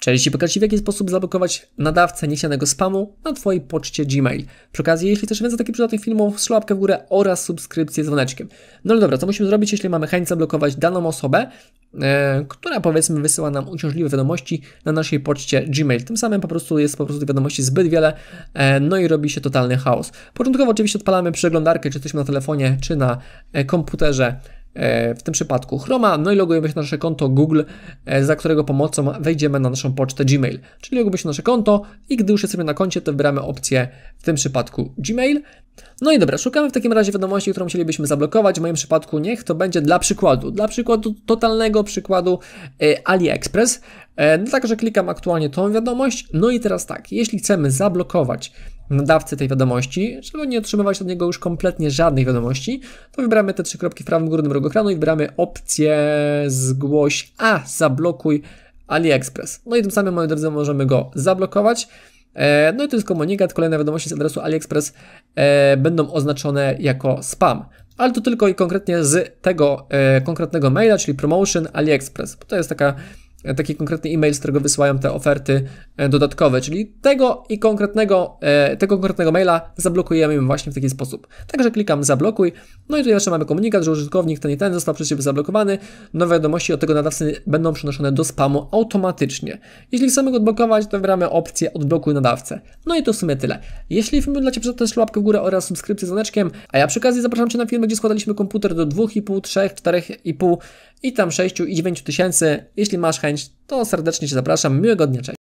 Cześć i pokażę w jaki sposób zablokować nadawcę niesianego spamu na Twojej poczcie Gmail. Przy okazji, jeśli chcesz więcej takich przydatnych filmów, strzel w górę oraz subskrypcję z dzwoneczkiem. No ale dobra, co musimy zrobić, jeśli mamy chęć zablokować daną osobę, e, która powiedzmy wysyła nam uciążliwe wiadomości na naszej poczcie Gmail. Tym samym po prostu jest po prostu wiadomości zbyt wiele, e, no i robi się totalny chaos. Początkowo oczywiście odpalamy przeglądarkę, czy jesteśmy na telefonie, czy na e, komputerze E, w tym przypadku Chroma, no i logujemy się na nasze konto Google, e, za którego pomocą wejdziemy na naszą pocztę Gmail. Czyli logujemy się na nasze konto i gdy już jesteśmy na koncie, to wybieramy opcję w tym przypadku Gmail. No i dobra, szukamy w takim razie wiadomości, którą chcielibyśmy zablokować. W moim przypadku niech to będzie dla przykładu, dla przykładu totalnego przykładu e, AliExpress. E, no także klikam aktualnie tą wiadomość. No i teraz tak, jeśli chcemy zablokować nadawcy tej wiadomości, żeby nie otrzymywać od niego już kompletnie żadnych wiadomości, to wybieramy te trzy kropki w prawym górnym rogu ekranu i wybieramy opcję zgłoś, a zablokuj AliExpress. No i tym samym, moi drodzy, możemy go zablokować. E, no i to jest komunikat, kolejne wiadomości z adresu AliExpress e, będą oznaczone jako spam ale to tylko i konkretnie z tego konkretnego maila, czyli promotion AliExpress. Bo to jest taka E, taki konkretny e-mail, z którego wysyłają te oferty e, dodatkowe, czyli tego i konkretnego, e, tego konkretnego maila zablokujemy właśnie w taki sposób. Także klikam zablokuj, no i tutaj jeszcze mamy komunikat, że użytkownik ten i ten został przez Ciebie zablokowany, nowe wiadomości od tego nadawcy będą przenoszone do spamu automatycznie. Jeśli chcemy go odblokować, to wybieramy opcję odblokuj nadawcę. No i to w sumie tyle. Jeśli film był dla Ciebie przydatny, też łapkę w górę oraz subskrypcję z dzwoneczkiem, a ja przy okazji zapraszam Cię na film, gdzie składaliśmy komputer do 2,5, 3, 4,5 i tam 6 i 9 tysięcy. Jeśli masz chęć, to serdecznie Cię zapraszam. Miłego dnia, cześć.